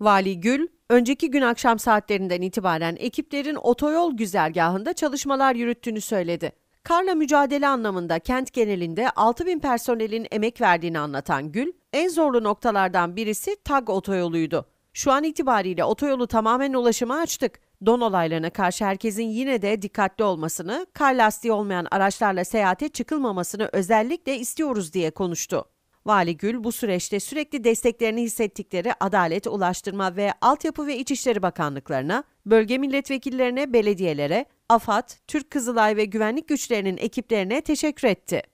Vali Gül, önceki gün akşam saatlerinden itibaren ekiplerin otoyol güzergahında çalışmalar yürüttüğünü söyledi. Karla mücadele anlamında kent genelinde 6 bin personelin emek verdiğini anlatan Gül, en zorlu noktalardan birisi TAG otoyoluydu. Şu an itibariyle otoyolu tamamen ulaşıma açtık. Don olaylarına karşı herkesin yine de dikkatli olmasını, kar lastiği olmayan araçlarla seyahate çıkılmamasını özellikle istiyoruz diye konuştu. Vali Gül bu süreçte sürekli desteklerini hissettikleri Adalet, Ulaştırma ve Altyapı ve İçişleri Bakanlıklarına, bölge milletvekillerine, belediyelere, AFAD, Türk Kızılay ve güvenlik güçlerinin ekiplerine teşekkür etti.